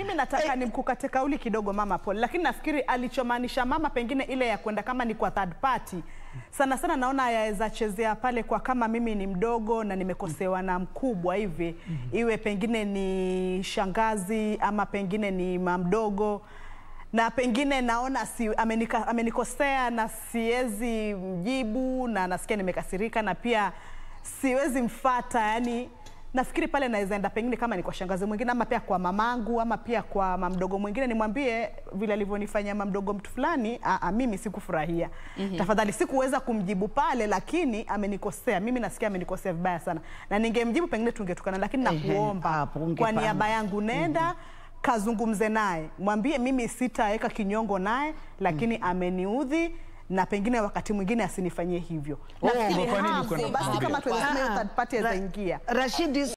Mimi nataka eh, nimkukate kauli kidogo mama Paul, lakini nafikiri alichomaanisha mama pengine ile ya kwenda kama ni kwa third party sana sana naona yaweza chezea pale kwa kama mimi ni mdogo na nimekosewa na mkubwa hivi mm -hmm. iwe pengine ni shangazi ama pengine ni mamdogo na pengine naona si, amenika, amenikosea na siwezi mjibu na nasikia nimekasirika na pia siwezi mfata yani nafikiri pale naweza enda pengine kama ni kwa shangazi mwingine ama pia kwa mamangu ama pia kwa mamdogo mwingine nimwambie vile alivyonifanyia mamdogo mtu fulani, a, mimi sikufurahia. mm -hmm. Tafadhali sikuweza kumjibu pale, lakini amenikosea mimi, nasikia amenikosea vibaya sana, na ningemjibu pengine tungetukana, lakini nakuomba kwa niaba yangu nenda mm -hmm kazungumze naye, mwambie mimi sitaweka kinyongo naye, lakini mm. ameniudhi na pengine wakati mwingine asinifanyie hivyo. Oh, basi kama tunasema ah, third party zaingia. Rashidi